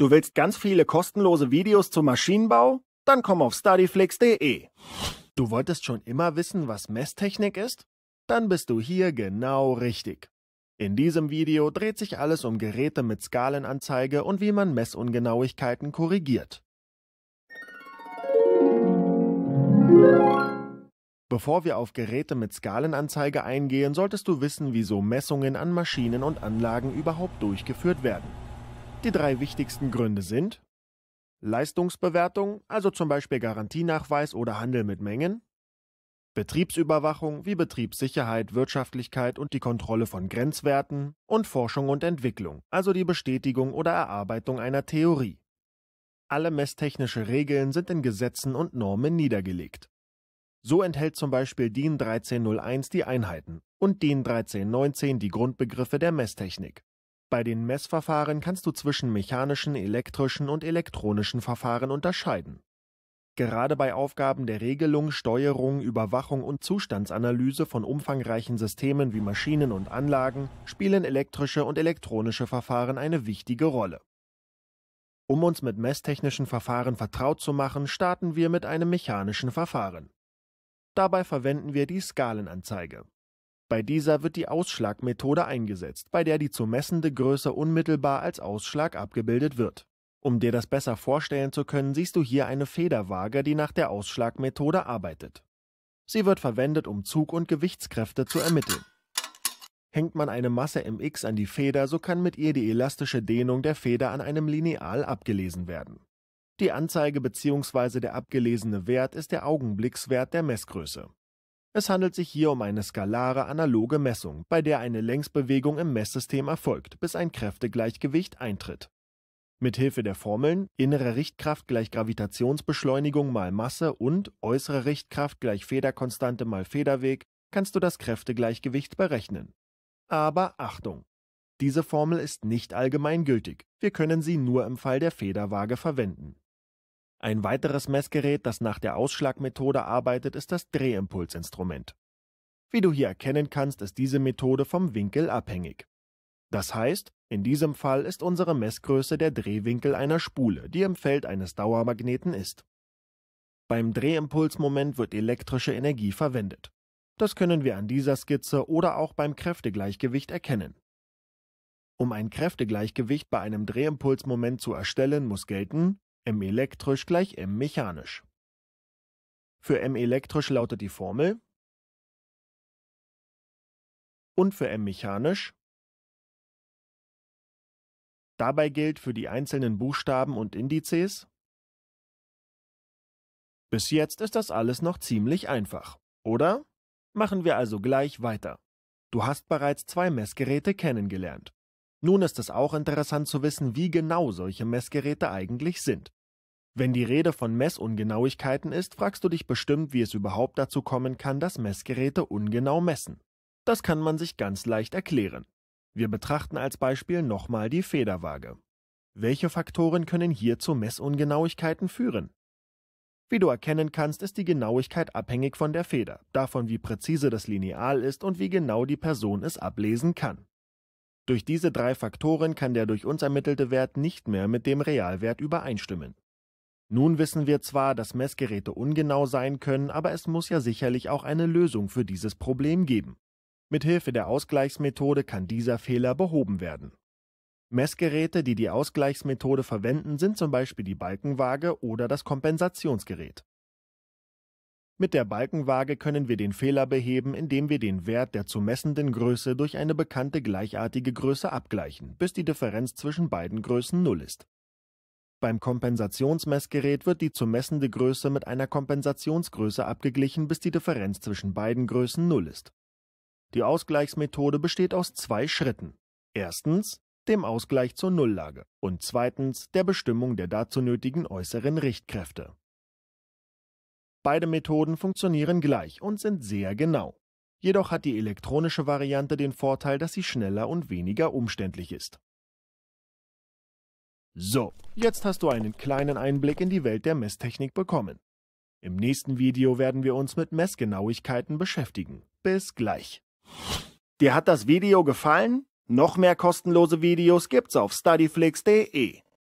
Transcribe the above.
Du willst ganz viele kostenlose Videos zum Maschinenbau? Dann komm auf studyflix.de. Du wolltest schon immer wissen, was Messtechnik ist? Dann bist du hier genau richtig. In diesem Video dreht sich alles um Geräte mit Skalenanzeige und wie man Messungenauigkeiten korrigiert. Bevor wir auf Geräte mit Skalenanzeige eingehen, solltest du wissen, wieso Messungen an Maschinen und Anlagen überhaupt durchgeführt werden. Die drei wichtigsten Gründe sind Leistungsbewertung, also zum Beispiel Garantienachweis oder Handel mit Mengen, Betriebsüberwachung wie Betriebssicherheit, Wirtschaftlichkeit und die Kontrolle von Grenzwerten und Forschung und Entwicklung, also die Bestätigung oder Erarbeitung einer Theorie. Alle messtechnische Regeln sind in Gesetzen und Normen niedergelegt. So enthält zum Beispiel DIN 1301 die Einheiten und DIN 1319 die Grundbegriffe der Messtechnik. Bei den Messverfahren kannst du zwischen mechanischen, elektrischen und elektronischen Verfahren unterscheiden. Gerade bei Aufgaben der Regelung, Steuerung, Überwachung und Zustandsanalyse von umfangreichen Systemen wie Maschinen und Anlagen spielen elektrische und elektronische Verfahren eine wichtige Rolle. Um uns mit messtechnischen Verfahren vertraut zu machen, starten wir mit einem mechanischen Verfahren. Dabei verwenden wir die Skalenanzeige. Bei dieser wird die Ausschlagmethode eingesetzt, bei der die zu messende Größe unmittelbar als Ausschlag abgebildet wird. Um dir das besser vorstellen zu können, siehst du hier eine Federwaage, die nach der Ausschlagmethode arbeitet. Sie wird verwendet, um Zug- und Gewichtskräfte zu ermitteln. Hängt man eine Masse mx an die Feder, so kann mit ihr die elastische Dehnung der Feder an einem Lineal abgelesen werden. Die Anzeige bzw. der abgelesene Wert ist der Augenblickswert der Messgröße. Es handelt sich hier um eine skalare analoge Messung, bei der eine Längsbewegung im Messsystem erfolgt, bis ein Kräftegleichgewicht eintritt. Mithilfe der Formeln innere Richtkraft gleich Gravitationsbeschleunigung mal Masse und äußere Richtkraft gleich Federkonstante mal Federweg kannst du das Kräftegleichgewicht berechnen. Aber Achtung! Diese Formel ist nicht allgemeingültig. Wir können sie nur im Fall der Federwaage verwenden. Ein weiteres Messgerät, das nach der Ausschlagmethode arbeitet, ist das Drehimpulsinstrument. Wie du hier erkennen kannst, ist diese Methode vom Winkel abhängig. Das heißt, in diesem Fall ist unsere Messgröße der Drehwinkel einer Spule, die im Feld eines Dauermagneten ist. Beim Drehimpulsmoment wird elektrische Energie verwendet. Das können wir an dieser Skizze oder auch beim Kräftegleichgewicht erkennen. Um ein Kräftegleichgewicht bei einem Drehimpulsmoment zu erstellen, muss gelten, M elektrisch gleich M mechanisch. Für M elektrisch lautet die Formel und für M mechanisch. Dabei gilt für die einzelnen Buchstaben und Indizes. Bis jetzt ist das alles noch ziemlich einfach, oder? Machen wir also gleich weiter. Du hast bereits zwei Messgeräte kennengelernt. Nun ist es auch interessant zu wissen, wie genau solche Messgeräte eigentlich sind. Wenn die Rede von Messungenauigkeiten ist, fragst du dich bestimmt, wie es überhaupt dazu kommen kann, dass Messgeräte ungenau messen. Das kann man sich ganz leicht erklären. Wir betrachten als Beispiel nochmal die Federwaage. Welche Faktoren können hier zu Messungenauigkeiten führen? Wie du erkennen kannst, ist die Genauigkeit abhängig von der Feder, davon wie präzise das Lineal ist und wie genau die Person es ablesen kann. Durch diese drei Faktoren kann der durch uns ermittelte Wert nicht mehr mit dem Realwert übereinstimmen. Nun wissen wir zwar, dass Messgeräte ungenau sein können, aber es muss ja sicherlich auch eine Lösung für dieses Problem geben. Mithilfe der Ausgleichsmethode kann dieser Fehler behoben werden. Messgeräte, die die Ausgleichsmethode verwenden, sind zum Beispiel die Balkenwaage oder das Kompensationsgerät. Mit der Balkenwaage können wir den Fehler beheben, indem wir den Wert der zu messenden Größe durch eine bekannte gleichartige Größe abgleichen, bis die Differenz zwischen beiden Größen Null ist. Beim Kompensationsmessgerät wird die zu messende Größe mit einer Kompensationsgröße abgeglichen, bis die Differenz zwischen beiden Größen Null ist. Die Ausgleichsmethode besteht aus zwei Schritten. Erstens dem Ausgleich zur Nulllage und zweitens der Bestimmung der dazu nötigen äußeren Richtkräfte. Beide Methoden funktionieren gleich und sind sehr genau. Jedoch hat die elektronische Variante den Vorteil, dass sie schneller und weniger umständlich ist. So, jetzt hast du einen kleinen Einblick in die Welt der Messtechnik bekommen. Im nächsten Video werden wir uns mit Messgenauigkeiten beschäftigen. Bis gleich. Dir hat das Video gefallen? Noch mehr kostenlose Videos gibt's auf studyflix.de.